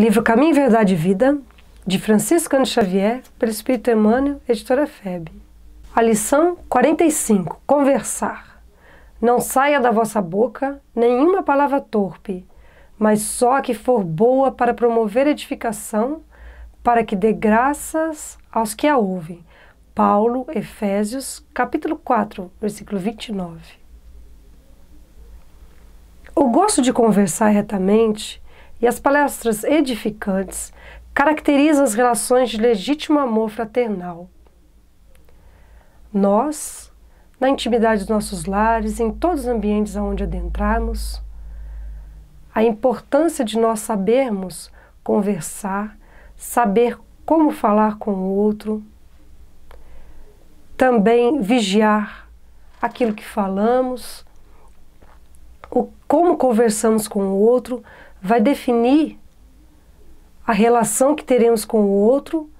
Livro Caminho, Verdade e Vida, de Franciscano Xavier, pelo Espírito Emmanuel, editora FEB. A lição 45: Conversar. Não saia da vossa boca nenhuma palavra torpe, mas só a que for boa para promover edificação, para que dê graças aos que a ouvem. Paulo, Efésios, capítulo 4, versículo 29. O gosto de conversar retamente e as palestras edificantes caracterizam as relações de legítimo amor fraternal. Nós, na intimidade dos nossos lares, em todos os ambientes aonde adentrarmos, a importância de nós sabermos conversar, saber como falar com o outro, também vigiar aquilo que falamos, o, como conversamos com o outro, vai definir a relação que teremos com o outro,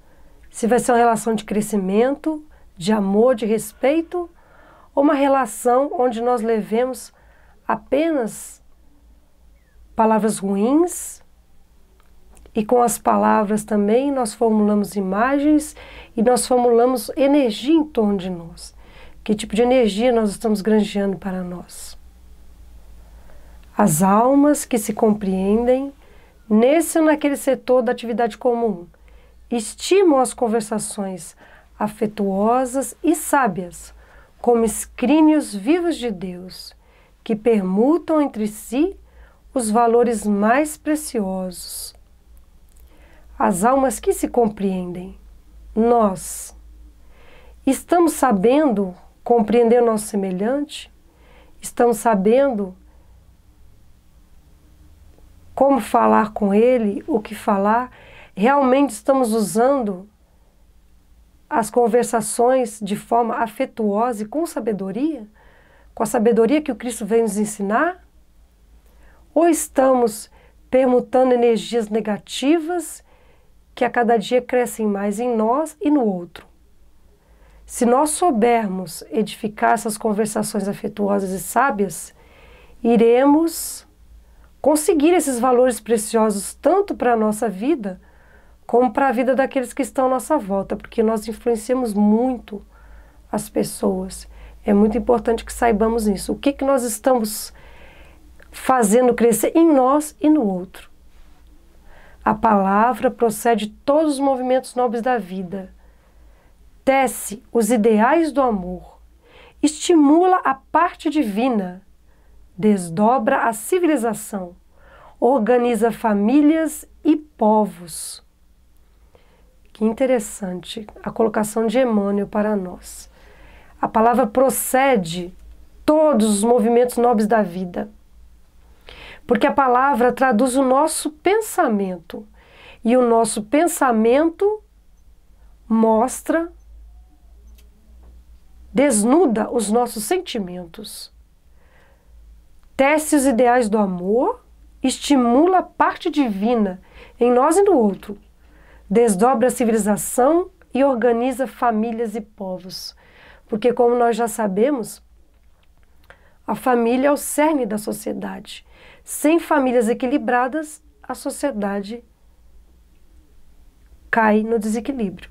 se vai ser uma relação de crescimento, de amor, de respeito, ou uma relação onde nós levemos apenas palavras ruins e com as palavras também nós formulamos imagens e nós formulamos energia em torno de nós. Que tipo de energia nós estamos granjeando para nós? As almas que se compreendem nesse ou naquele setor da atividade comum estimam as conversações afetuosas e sábias, como escrínios vivos de Deus, que permutam entre si os valores mais preciosos. As almas que se compreendem, nós, estamos sabendo compreender o nosso semelhante, estamos sabendo como falar com ele, o que falar, realmente estamos usando as conversações de forma afetuosa e com sabedoria, com a sabedoria que o Cristo vem nos ensinar? Ou estamos permutando energias negativas que a cada dia crescem mais em nós e no outro? Se nós soubermos edificar essas conversações afetuosas e sábias, iremos conseguir esses valores preciosos tanto para a nossa vida como para a vida daqueles que estão à nossa volta, porque nós influenciamos muito as pessoas. É muito importante que saibamos isso. O que, que nós estamos fazendo crescer em nós e no outro. A palavra procede todos os movimentos nobres da vida, tece os ideais do amor, estimula a parte divina desdobra a civilização, organiza famílias e povos. Que interessante a colocação de Emmanuel para nós. A palavra procede todos os movimentos nobres da vida. Porque a palavra traduz o nosso pensamento. E o nosso pensamento mostra, desnuda os nossos sentimentos tece os ideais do amor, estimula a parte divina em nós e no outro, desdobra a civilização e organiza famílias e povos. Porque, como nós já sabemos, a família é o cerne da sociedade. Sem famílias equilibradas, a sociedade cai no desequilíbrio.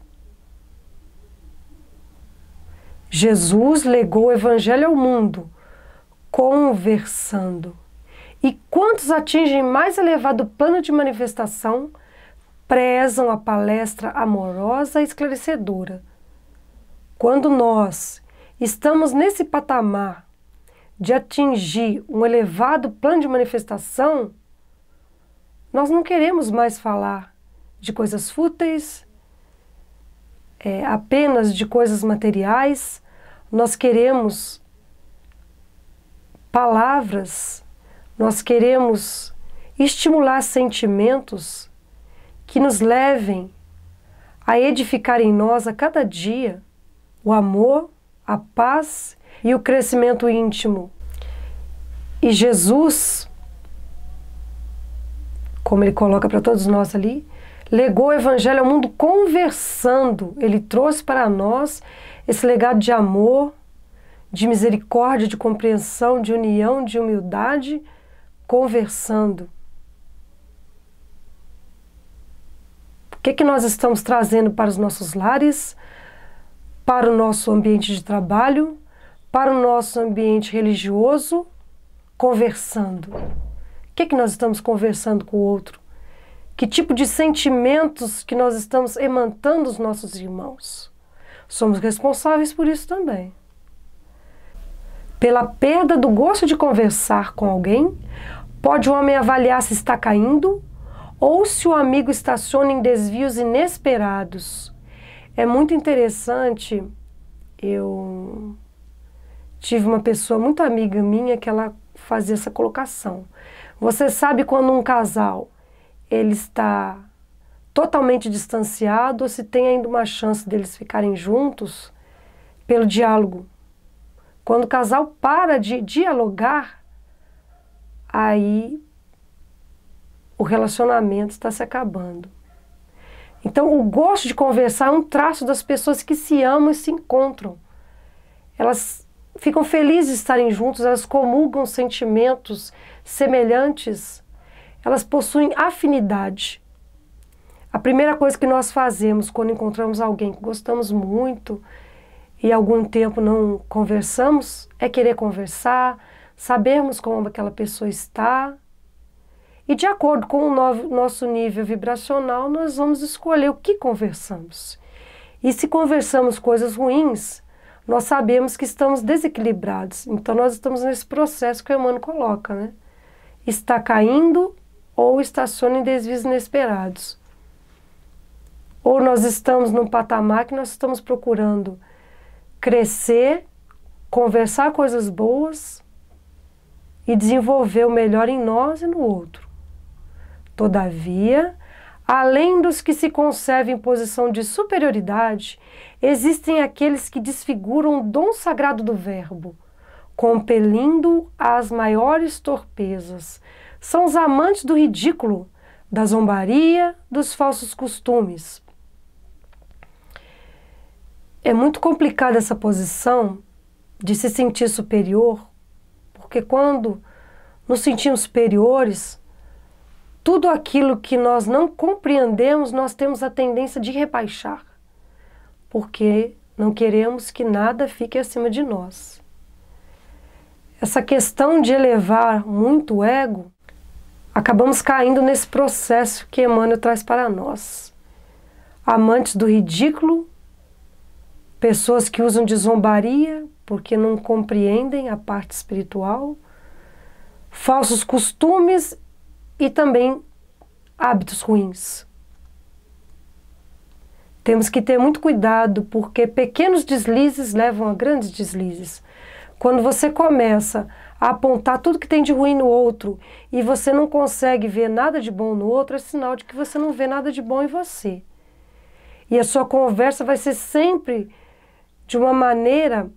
Jesus legou o Evangelho ao mundo conversando. E quantos atingem mais elevado plano de manifestação prezam a palestra amorosa e esclarecedora. Quando nós estamos nesse patamar de atingir um elevado plano de manifestação, nós não queremos mais falar de coisas fúteis, é, apenas de coisas materiais, nós queremos palavras, nós queremos estimular sentimentos que nos levem a edificar em nós a cada dia o amor, a paz e o crescimento íntimo. E Jesus, como ele coloca para todos nós ali, legou o evangelho ao mundo conversando. Ele trouxe para nós esse legado de amor, de misericórdia, de compreensão, de união, de humildade, conversando. O que, é que nós estamos trazendo para os nossos lares, para o nosso ambiente de trabalho, para o nosso ambiente religioso? Conversando. O que, é que nós estamos conversando com o outro? Que tipo de sentimentos que nós estamos emantando os nossos irmãos? Somos responsáveis por isso também pela perda do gosto de conversar com alguém, pode o homem avaliar se está caindo ou se o amigo estaciona em desvios inesperados. É muito interessante. Eu tive uma pessoa muito amiga minha que ela fazia essa colocação. Você sabe quando um casal ele está totalmente distanciado ou se tem ainda uma chance deles ficarem juntos pelo diálogo, quando o casal para de dialogar, aí o relacionamento está se acabando. Então, o gosto de conversar é um traço das pessoas que se amam e se encontram. Elas ficam felizes de estarem juntos, elas comulgam sentimentos semelhantes, elas possuem afinidade. A primeira coisa que nós fazemos quando encontramos alguém que gostamos muito, e algum tempo não conversamos, é querer conversar, sabermos como aquela pessoa está. E de acordo com o nosso nível vibracional, nós vamos escolher o que conversamos. E se conversamos coisas ruins, nós sabemos que estamos desequilibrados. Então nós estamos nesse processo que o Emmanuel coloca, né? Está caindo ou estaciona em desvios inesperados. Ou nós estamos num patamar que nós estamos procurando crescer, conversar coisas boas e desenvolver o melhor em nós e no outro. Todavia, além dos que se conservam em posição de superioridade, existem aqueles que desfiguram o dom sagrado do Verbo, compelindo às maiores torpezas. São os amantes do ridículo, da zombaria, dos falsos costumes. É muito complicada essa posição de se sentir superior, porque quando nos sentimos superiores, tudo aquilo que nós não compreendemos, nós temos a tendência de rebaixar, porque não queremos que nada fique acima de nós. Essa questão de elevar muito o ego, acabamos caindo nesse processo que Emmanuel traz para nós. Amantes do ridículo pessoas que usam de zombaria porque não compreendem a parte espiritual, falsos costumes e também hábitos ruins. Temos que ter muito cuidado porque pequenos deslizes levam a grandes deslizes. Quando você começa a apontar tudo que tem de ruim no outro e você não consegue ver nada de bom no outro, é sinal de que você não vê nada de bom em você. E a sua conversa vai ser sempre de uma maneira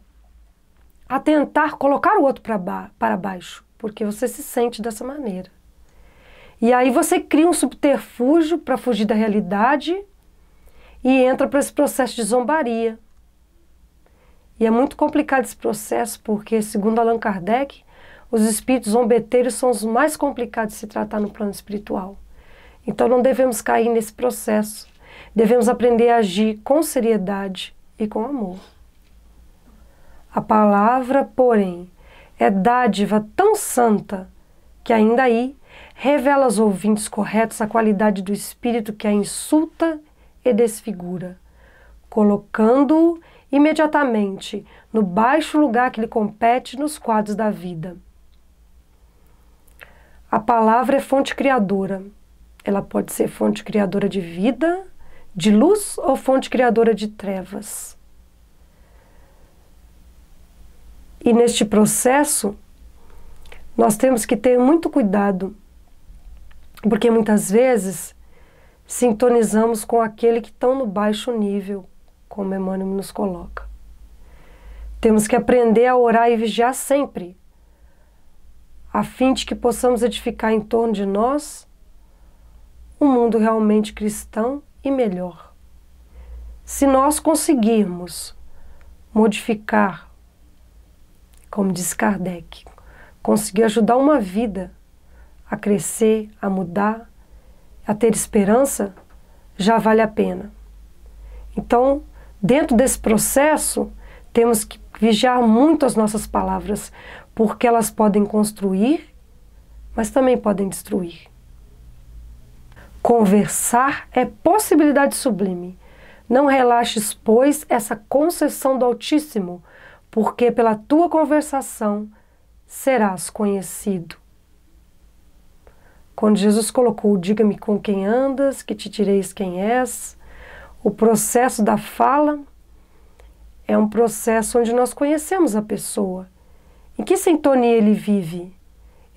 a tentar colocar o outro para, ba para baixo, porque você se sente dessa maneira. E aí você cria um subterfúgio para fugir da realidade e entra para esse processo de zombaria. E é muito complicado esse processo, porque, segundo Allan Kardec, os espíritos zombeteiros são os mais complicados de se tratar no plano espiritual. Então não devemos cair nesse processo. Devemos aprender a agir com seriedade e com amor. A palavra, porém, é dádiva tão santa que ainda aí revela aos ouvintes corretos a qualidade do espírito que a insulta e desfigura, colocando-o imediatamente no baixo lugar que lhe compete nos quadros da vida. A palavra é fonte criadora. Ela pode ser fonte criadora de vida, de luz ou fonte criadora de trevas. E neste processo, nós temos que ter muito cuidado, porque muitas vezes sintonizamos com aquele que estão no baixo nível, como Emmanuel nos coloca. Temos que aprender a orar e vigiar sempre, a fim de que possamos edificar em torno de nós um mundo realmente cristão e melhor. Se nós conseguirmos modificar como diz Kardec, conseguiu ajudar uma vida a crescer, a mudar, a ter esperança, já vale a pena. Então, dentro desse processo, temos que vigiar muito as nossas palavras, porque elas podem construir, mas também podem destruir. Conversar é possibilidade sublime. Não relaxes, pois, essa concessão do Altíssimo porque pela tua conversação serás conhecido. Quando Jesus colocou: Diga-me com quem andas, que te direis quem és, o processo da fala é um processo onde nós conhecemos a pessoa. Em que sintonia ele vive?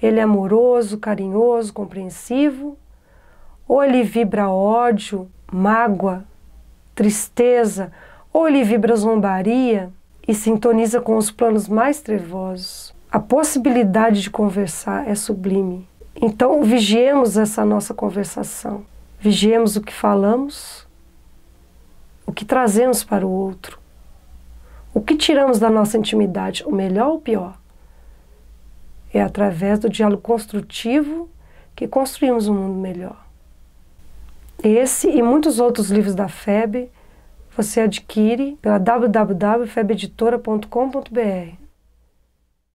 Ele é amoroso, carinhoso, compreensivo? Ou ele vibra ódio, mágoa, tristeza? Ou ele vibra zombaria? e sintoniza com os planos mais trevosos. A possibilidade de conversar é sublime. Então, vigiemos essa nossa conversação. Vigiemos o que falamos, o que trazemos para o outro, o que tiramos da nossa intimidade, o melhor ou o pior. É através do diálogo construtivo que construímos um mundo melhor. Esse e muitos outros livros da FEB você adquire pela www.febeditora.com.br.